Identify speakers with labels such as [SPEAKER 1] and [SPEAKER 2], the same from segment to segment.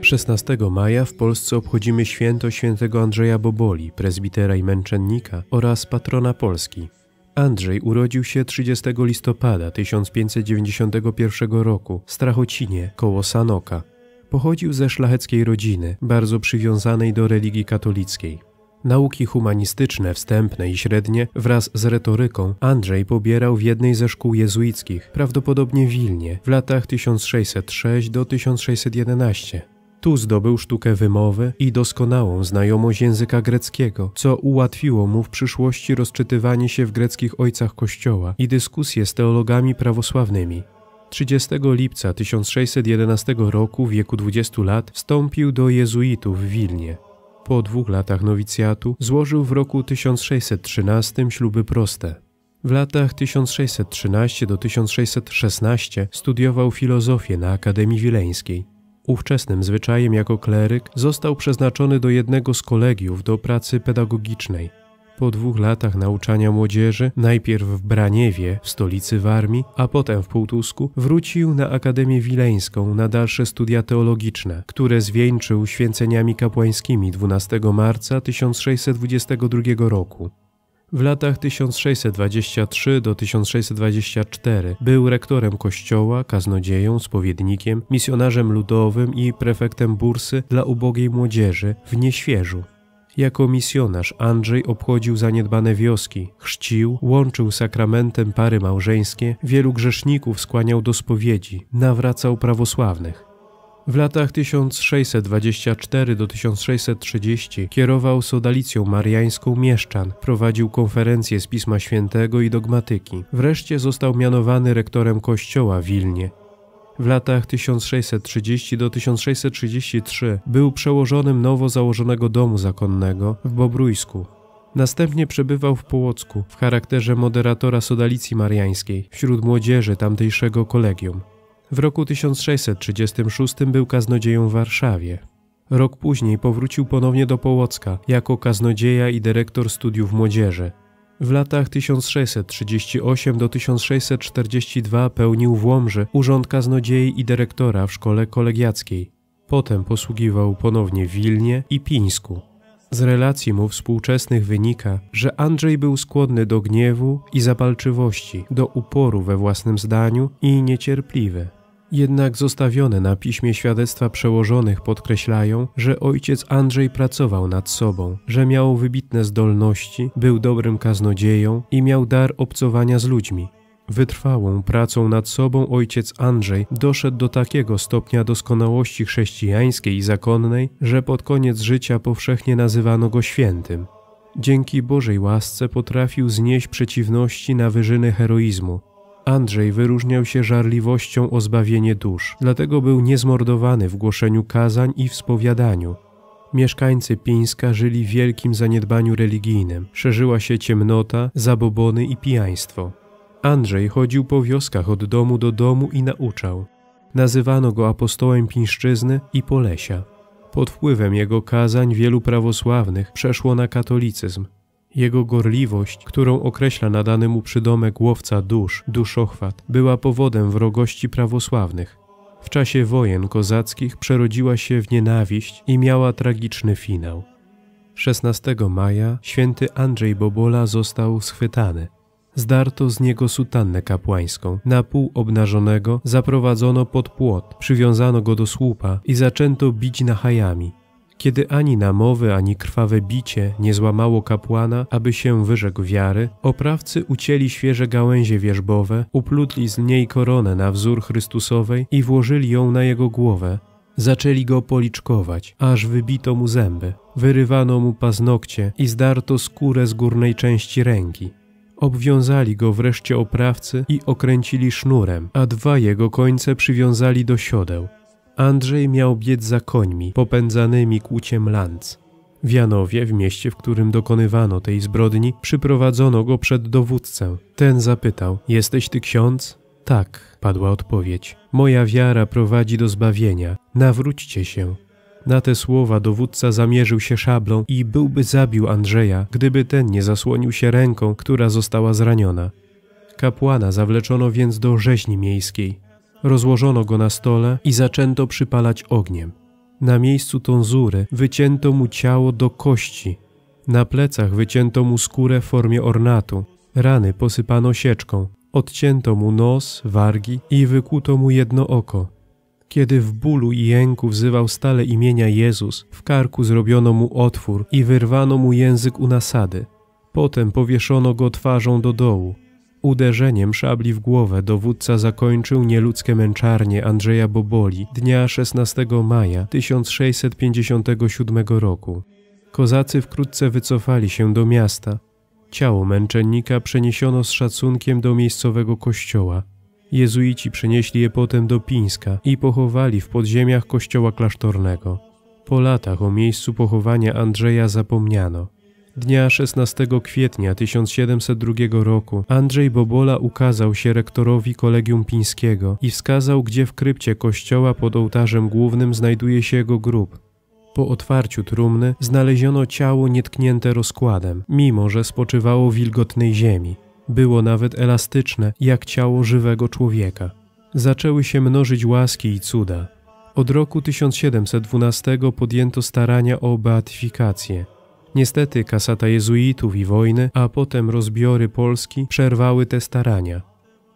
[SPEAKER 1] 16 maja w Polsce obchodzimy święto świętego Andrzeja Boboli, prezbitera i męczennika oraz patrona Polski. Andrzej urodził się 30 listopada 1591 roku w Strachocinie koło Sanoka. Pochodził ze szlacheckiej rodziny, bardzo przywiązanej do religii katolickiej. Nauki humanistyczne, wstępne i średnie, wraz z retoryką, Andrzej pobierał w jednej ze szkół jezuickich, prawdopodobnie Wilnie, w latach 1606 do 1611. Tu zdobył sztukę wymowy i doskonałą znajomość języka greckiego, co ułatwiło mu w przyszłości rozczytywanie się w greckich ojcach Kościoła i dyskusje z teologami prawosławnymi. 30 lipca 1611 roku w wieku 20 lat wstąpił do jezuitów w Wilnie. Po dwóch latach nowicjatu złożył w roku 1613 śluby proste. W latach 1613 do 1616 studiował filozofię na Akademii Wileńskiej. Ówczesnym zwyczajem jako kleryk został przeznaczony do jednego z kolegiów do pracy pedagogicznej. Po dwóch latach nauczania młodzieży, najpierw w Braniewie, w stolicy Warmii, a potem w Półtusku, wrócił na Akademię Wileńską na dalsze studia teologiczne, które zwieńczył święceniami kapłańskimi 12 marca 1622 roku. W latach 1623 do 1624 był rektorem kościoła, kaznodzieją, spowiednikiem, misjonarzem ludowym i prefektem bursy dla ubogiej młodzieży w Nieświeżu. Jako misjonarz Andrzej obchodził zaniedbane wioski, chrzcił, łączył sakramentem pary małżeńskie, wielu grzeszników skłaniał do spowiedzi, nawracał prawosławnych. W latach 1624 1630 kierował sodalicją mariańską mieszczan, prowadził konferencje z Pisma Świętego i dogmatyki. Wreszcie został mianowany rektorem kościoła w Wilnie. W latach 1630 do 1633 był przełożonym nowo założonego domu zakonnego w Bobrujsku. Następnie przebywał w Połocku w charakterze moderatora Sodalicji Mariańskiej wśród młodzieży tamtejszego kolegium. W roku 1636 był kaznodzieją w Warszawie. Rok później powrócił ponownie do Połocka jako kaznodzieja i dyrektor studiów młodzieży. W latach 1638 do 1642 pełnił w Łomży urząd kaznodziei i dyrektora w szkole kolegiackiej. Potem posługiwał ponownie w Wilnie i Pińsku. Z relacji mu współczesnych wynika, że Andrzej był skłonny do gniewu i zapalczywości, do uporu we własnym zdaniu i niecierpliwy. Jednak zostawione na piśmie świadectwa przełożonych podkreślają, że ojciec Andrzej pracował nad sobą, że miał wybitne zdolności, był dobrym kaznodzieją i miał dar obcowania z ludźmi. Wytrwałą pracą nad sobą ojciec Andrzej doszedł do takiego stopnia doskonałości chrześcijańskiej i zakonnej, że pod koniec życia powszechnie nazywano go świętym. Dzięki Bożej łasce potrafił znieść przeciwności na wyżyny heroizmu, Andrzej wyróżniał się żarliwością o zbawienie dusz, dlatego był niezmordowany w głoszeniu kazań i w spowiadaniu. Mieszkańcy Pińska żyli w wielkim zaniedbaniu religijnym, szerzyła się ciemnota, zabobony i pijaństwo. Andrzej chodził po wioskach od domu do domu i nauczał. Nazywano go apostołem Pińszczyzny i Polesia. Pod wpływem jego kazań wielu prawosławnych przeszło na katolicyzm, jego gorliwość, którą określa nadany mu przydomek łowca dusz, duszochwat, była powodem wrogości prawosławnych. W czasie wojen kozackich przerodziła się w nienawiść i miała tragiczny finał. 16 maja święty Andrzej Bobola został schwytany. Zdarto z niego sutannę kapłańską. Na pół obnażonego zaprowadzono pod płot, przywiązano go do słupa i zaczęto bić nachajami. Kiedy ani namowy, ani krwawe bicie nie złamało kapłana, aby się wyrzekł wiary, oprawcy ucięli świeże gałęzie wierzbowe, uplutli z niej koronę na wzór Chrystusowej i włożyli ją na jego głowę. Zaczęli go policzkować, aż wybito mu zęby, wyrywano mu paznokcie i zdarto skórę z górnej części ręki. Obwiązali go wreszcie oprawcy i okręcili sznurem, a dwa jego końce przywiązali do siodeł. Andrzej miał biec za końmi, popędzanymi kłuciem lanc. W Janowie, w mieście, w którym dokonywano tej zbrodni, przyprowadzono go przed dowódcę. Ten zapytał: Jesteś ty ksiądz? Tak, padła odpowiedź. Moja wiara prowadzi do zbawienia. Nawróćcie się. Na te słowa dowódca zamierzył się szablą i byłby zabił Andrzeja, gdyby ten nie zasłonił się ręką, która została zraniona. Kapłana zawleczono więc do rzeźni miejskiej. Rozłożono go na stole i zaczęto przypalać ogniem. Na miejscu tonzury wycięto mu ciało do kości. Na plecach wycięto mu skórę w formie ornatu. Rany posypano sieczką. Odcięto mu nos, wargi i wykuto mu jedno oko. Kiedy w bólu i jęku wzywał stale imienia Jezus, w karku zrobiono mu otwór i wyrwano mu język u nasady. Potem powieszono go twarzą do dołu. Uderzeniem szabli w głowę dowódca zakończył nieludzkie męczarnie Andrzeja Boboli dnia 16 maja 1657 roku. Kozacy wkrótce wycofali się do miasta. Ciało męczennika przeniesiono z szacunkiem do miejscowego kościoła. Jezuici przenieśli je potem do Pińska i pochowali w podziemiach kościoła klasztornego. Po latach o miejscu pochowania Andrzeja zapomniano. Dnia 16 kwietnia 1702 roku Andrzej Bobola ukazał się rektorowi Kolegium Pińskiego i wskazał, gdzie w krypcie kościoła pod ołtarzem głównym znajduje się jego grób. Po otwarciu trumny znaleziono ciało nietknięte rozkładem, mimo że spoczywało w wilgotnej ziemi. Było nawet elastyczne, jak ciało żywego człowieka. Zaczęły się mnożyć łaski i cuda. Od roku 1712 podjęto starania o beatyfikację – Niestety kasata jezuitów i wojny, a potem rozbiory Polski przerwały te starania.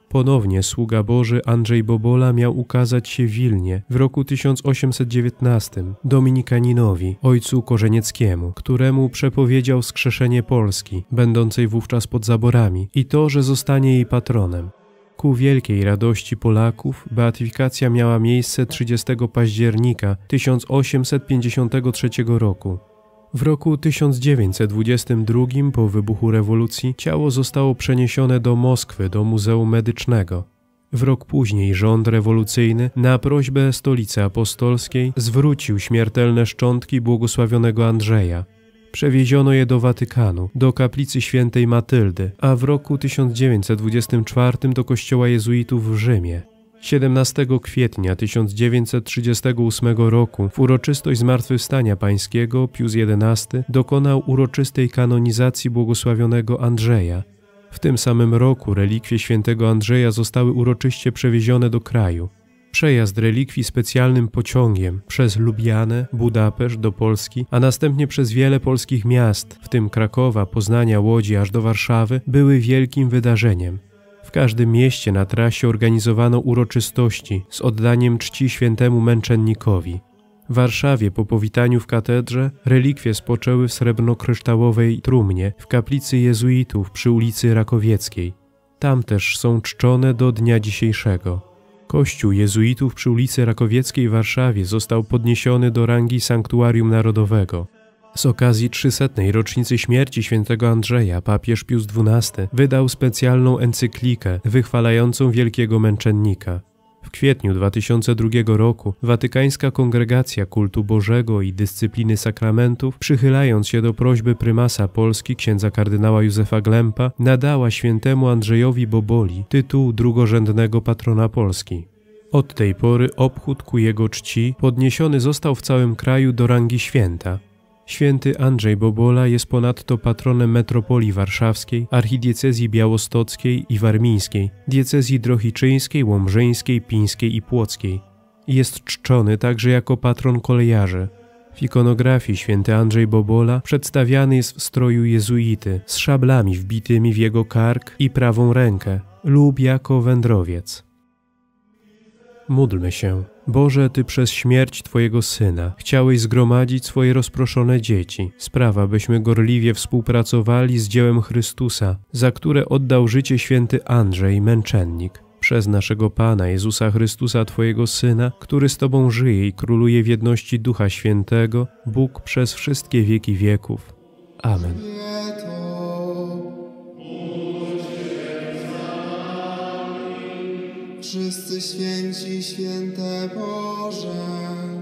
[SPEAKER 1] Ponownie sługa Boży Andrzej Bobola miał ukazać się w Wilnie w roku 1819 dominikaninowi, ojcu Korzenieckiemu, któremu przepowiedział skrzeszenie Polski, będącej wówczas pod zaborami, i to, że zostanie jej patronem. Ku wielkiej radości Polaków beatyfikacja miała miejsce 30 października 1853 roku. W roku 1922 po wybuchu rewolucji ciało zostało przeniesione do Moskwy do Muzeum Medycznego. W rok później rząd rewolucyjny na prośbę stolicy apostolskiej zwrócił śmiertelne szczątki błogosławionego Andrzeja. Przewieziono je do Watykanu, do kaplicy świętej Matyldy, a w roku 1924 do kościoła jezuitów w Rzymie. 17 kwietnia 1938 roku w uroczystość Zmartwychwstania Pańskiego Pius XI dokonał uroczystej kanonizacji błogosławionego Andrzeja. W tym samym roku relikwie świętego Andrzeja zostały uroczyście przewiezione do kraju. Przejazd relikwii specjalnym pociągiem przez Lubianę, Budapeszt do Polski, a następnie przez wiele polskich miast, w tym Krakowa, Poznania, Łodzi aż do Warszawy, były wielkim wydarzeniem. W każdym mieście na trasie organizowano uroczystości z oddaniem czci świętemu męczennikowi. W Warszawie po powitaniu w katedrze relikwie spoczęły w srebrno-kryształowej trumnie w kaplicy jezuitów przy ulicy Rakowieckiej. Tam też są czczone do dnia dzisiejszego. Kościół jezuitów przy ulicy Rakowieckiej w Warszawie został podniesiony do rangi sanktuarium narodowego. Z okazji 300. rocznicy śmierci świętego Andrzeja papież Pius XII wydał specjalną encyklikę wychwalającą wielkiego męczennika. W kwietniu 2002 roku Watykańska Kongregacja Kultu Bożego i Dyscypliny Sakramentów, przychylając się do prośby prymasa Polski księdza kardynała Józefa Glempa, nadała świętemu Andrzejowi Boboli tytuł drugorzędnego patrona Polski. Od tej pory obchód ku jego czci podniesiony został w całym kraju do rangi święta – Święty Andrzej Bobola jest ponadto patronem metropolii warszawskiej, archidiecezji białostockiej i warmińskiej, diecezji drohiczyńskiej, łomżyńskiej, pińskiej i płockiej. Jest czczony także jako patron kolejarzy. W ikonografii święty Andrzej Bobola przedstawiany jest w stroju jezuity, z szablami wbitymi w jego kark i prawą rękę, lub jako wędrowiec. Módlmy się. Boże, Ty przez śmierć Twojego Syna chciałeś zgromadzić swoje rozproszone dzieci. Sprawa, byśmy gorliwie współpracowali z dziełem Chrystusa, za które oddał życie święty Andrzej, męczennik. Przez naszego Pana Jezusa Chrystusa, Twojego Syna, który z Tobą żyje i króluje w jedności Ducha Świętego, Bóg przez wszystkie wieki wieków. Amen. Wszyscy święci, święte Boże.